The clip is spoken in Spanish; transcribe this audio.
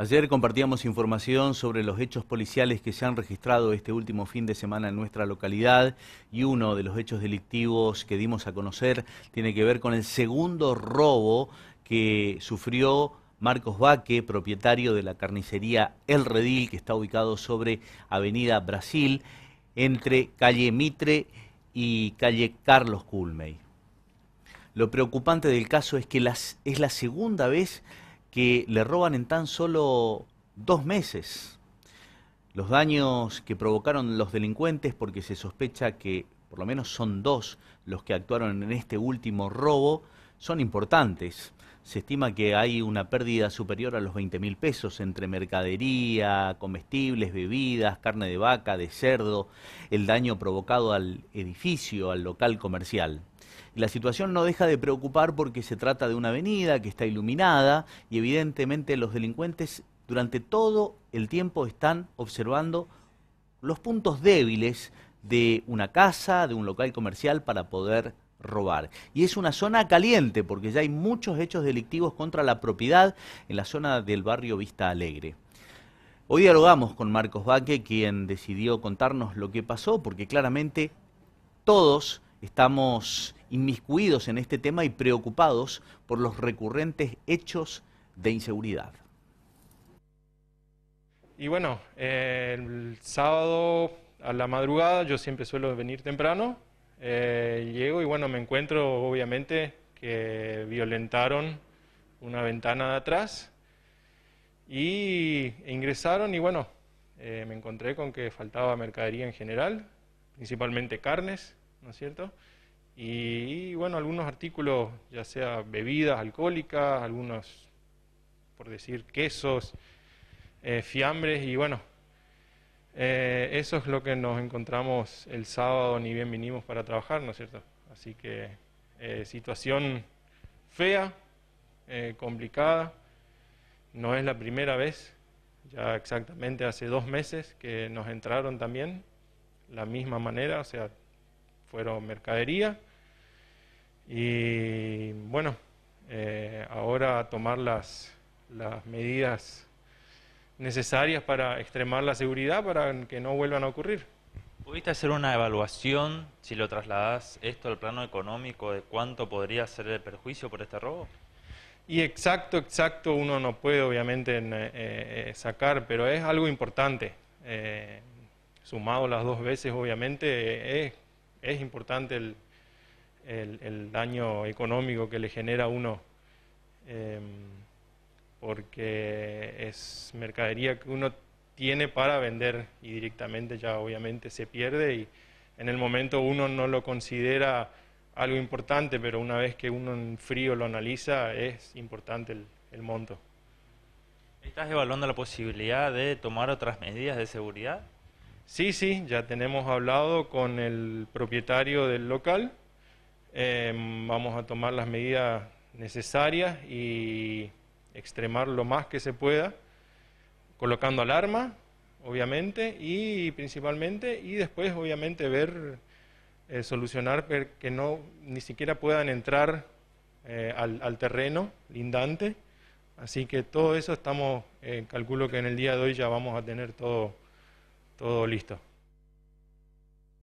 Ayer compartíamos información sobre los hechos policiales que se han registrado este último fin de semana en nuestra localidad y uno de los hechos delictivos que dimos a conocer tiene que ver con el segundo robo que sufrió Marcos Vaque, propietario de la carnicería El Redil, que está ubicado sobre Avenida Brasil, entre calle Mitre y calle Carlos Culmey. Lo preocupante del caso es que es la segunda vez que le roban en tan solo dos meses. Los daños que provocaron los delincuentes, porque se sospecha que por lo menos son dos los que actuaron en este último robo, son importantes se estima que hay una pérdida superior a los 20 mil pesos entre mercadería, comestibles, bebidas, carne de vaca, de cerdo, el daño provocado al edificio, al local comercial. La situación no deja de preocupar porque se trata de una avenida que está iluminada y evidentemente los delincuentes durante todo el tiempo están observando los puntos débiles de una casa, de un local comercial para poder robar. Y es una zona caliente porque ya hay muchos hechos delictivos contra la propiedad en la zona del barrio Vista Alegre. Hoy dialogamos con Marcos Baque, quien decidió contarnos lo que pasó, porque claramente todos estamos inmiscuidos en este tema y preocupados por los recurrentes hechos de inseguridad. Y bueno, el sábado a la madrugada yo siempre suelo venir temprano, eh, llego y bueno, me encuentro obviamente que violentaron una ventana de atrás y ingresaron y bueno, eh, me encontré con que faltaba mercadería en general, principalmente carnes, ¿no es cierto? Y, bueno, algunos artículos, ya sea bebidas alcohólicas, algunos, por decir, quesos, eh, fiambres y bueno, eh, eso es lo que nos encontramos el sábado, ni bien vinimos para trabajar, ¿no es cierto? Así que eh, situación fea, eh, complicada, no es la primera vez, ya exactamente hace dos meses que nos entraron también, la misma manera, o sea, fueron mercadería. Y bueno, ahora tomar las, las medidas necesarias para extremar la seguridad para que no vuelvan a ocurrir. ¿Pudiste hacer una evaluación, si lo trasladas esto al plano económico, de cuánto podría ser el perjuicio por este robo? Y exacto, exacto, uno no puede obviamente eh, eh, sacar, pero es algo importante. Eh, sumado las dos veces, obviamente, es, importante el, daño económico que le genera uno porque es mercadería que uno tiene para vender y directamente ya obviamente se pierde y en el momento uno no lo considera algo importante, pero una vez que uno en frío lo analiza es importante el, monto. ¿Estás evaluando la posibilidad de tomar otras medidas de seguridad? Sí, sí, ya tenemos hablado con el propietario del local. Em, vamos a tomar las medidas necesarias y extremar lo más que se pueda, colocando alarma, obviamente, y principalmente, y después, obviamente, ver, eh, solucionar que no ni siquiera puedan entrar eh, al, terreno lindante. Así que todo eso estamos, eh, calculo que en el día de hoy ya vamos a tener todo, todo listo.